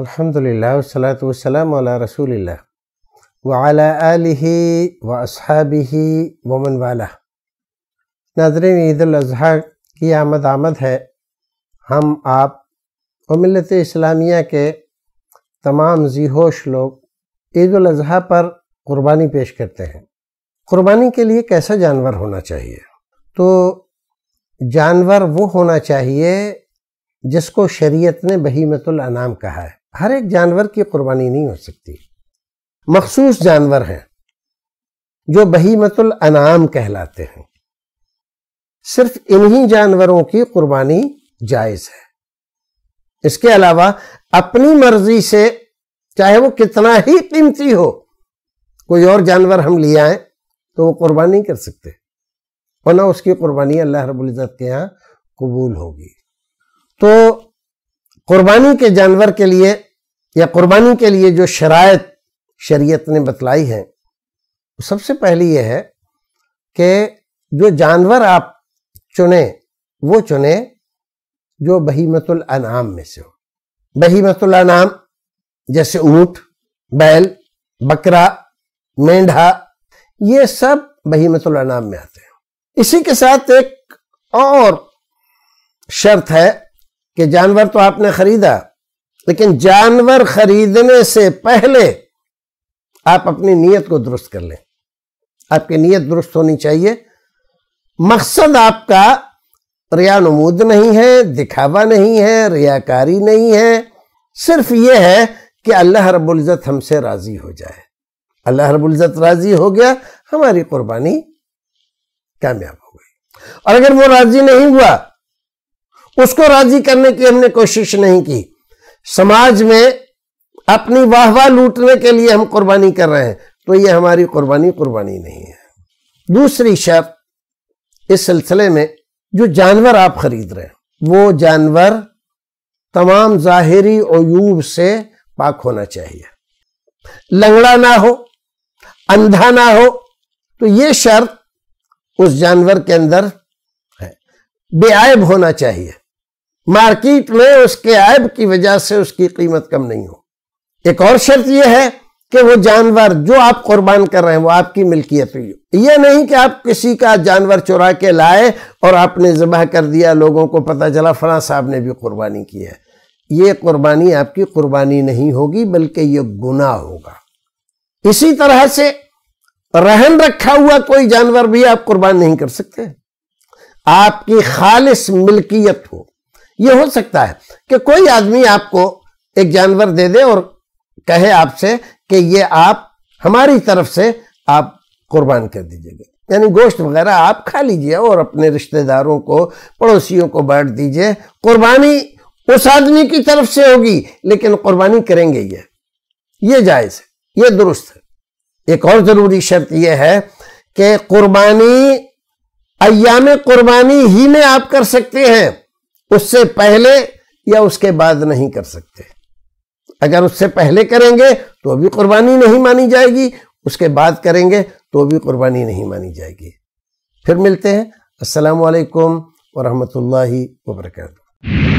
अल्हम्दुलिल्लाह वसलात वसलाम अला रसूलिल्लाह व अला आलिहि व असहाबिहि व मन वाला नाजरीन ईद अज़हा की आमद आमद है हम आप मिलत इस्लामिया के तमाम जीहोश लोग ईद अज़हा पर क़ुरबानी पेश करते हैं क़ुरबानी के लिए कैसा जानवर होना चाहिए तो जानवर वो होना चाहिए जिसको शरीयत ने बहीमतुल अनाम कहा है हर एक जानवर की कुर्बानी नहीं हो सकती मखसूस जानवर हैं जो बहीमतुल अनाम कहलाते हैं सिर्फ इन्हीं जानवरों की कुर्बानी जायज़ है इसके अलावा अपनी मर्जी से चाहे वो कितना ही कीमती हो कोई और जानवर हम ले आए तो वो कुर्बानी नहीं कर सकते वरना उसकी कुर्बानी अल्लाह रबुल्ज़त के यहाँ कबूल होगी तो कुर्बानी के जानवर के लिए या कुर्बानी के लिए जो शराय शरीयत ने बतलाई है सबसे पहली यह है कि जो जानवर आप चुने वो चुने जो बहीमतुल अनाम में से हो बहीमतुल अनाम जैसे ऊंट बैल बकरा मेंढा ये सब बहीमतुल अनाम में आते हैं इसी के साथ एक और शर्त है कि जानवर तो आपने खरीदा लेकिन जानवर खरीदने से पहले आप अपनी नीयत को दुरुस्त कर लें आपकी नीयत दुरुस्त होनी चाहिए मकसद आपका रिया नमूद नहीं है दिखावा नहीं है रियाकारी नहीं है सिर्फ यह है कि अल्लाह रबुल्ज़त हमसे राज़ी हो जाए अल्लाह रबुल्ज़त राज़ी हो गया हमारी कुर्बानी कामयाब हो गई और अगर वो राज़ी नहीं हुआ उसको राजी करने की हमने कोशिश नहीं की समाज में अपनी वाहवाह लूटने के लिए हम कुर्बानी कर रहे हैं तो ये हमारी कुर्बानी कुर्बानी नहीं है दूसरी शर्त इस सिलसिले में जो जानवर आप खरीद रहे हैं वो जानवर तमाम जाहिरी अयूब से पाक होना चाहिए लंगड़ा ना हो अंधा ना हो तो ये शर्त उस जानवर के अंदर है बेआब होना चाहिए मार्केट में उसके ऐब की वजह से उसकी कीमत कम नहीं हो एक और शर्त यह है कि वो जानवर जो आप कुर्बान कर रहे हैं वो आपकी मिल्कियत हुई यह नहीं कि आप किसी का जानवर चुरा के लाए और आपने ज़बह कर दिया लोगों को पता चला फला साहब ने भी कुर्बानी की है ये कुर्बानी आपकी कुर्बानी नहीं होगी बल्कि ये गुनाह होगा इसी तरह से रहन रखा हुआ कोई जानवर भी आप कुर्बान नहीं कर सकते आपकी खालिश मिल्कियत हो ये हो सकता है कि कोई आदमी आपको एक जानवर दे दे और कहे आपसे कि ये आप हमारी तरफ से आप कुर्बान कर दीजिएगा यानी गोश्त वगैरह आप खा लीजिए और अपने रिश्तेदारों को पड़ोसियों को बांट दीजिए कुर्बानी उस आदमी की तरफ से होगी लेकिन कुर्बानी करेंगे ये ये जायज़ है ये दुरुस्त है एक और ज़रूरी शर्त यह है कि कुर्बानी अयाम कुर्बानी ही में आप कर सकते हैं उससे पहले या उसके बाद नहीं कर सकते अगर उससे पहले करेंगे तो भी कुर्बानी नहीं मानी जाएगी उसके बाद करेंगे तो भी कुर्बानी नहीं मानी जाएगी फिर मिलते हैं असलकम वरहमल वर्का